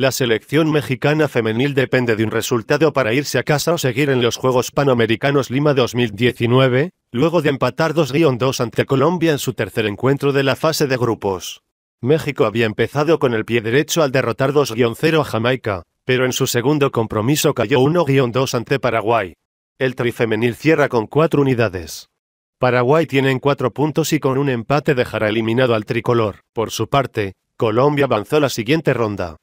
La selección mexicana femenil depende de un resultado para irse a casa o seguir en los Juegos Panamericanos Lima 2019, luego de empatar 2-2 ante Colombia en su tercer encuentro de la fase de grupos. México había empezado con el pie derecho al derrotar 2-0 a Jamaica, pero en su segundo compromiso cayó 1-2 ante Paraguay. El trifemenil cierra con cuatro unidades. Paraguay tiene en cuatro puntos y con un empate dejará eliminado al tricolor. Por su parte, Colombia avanzó la siguiente ronda.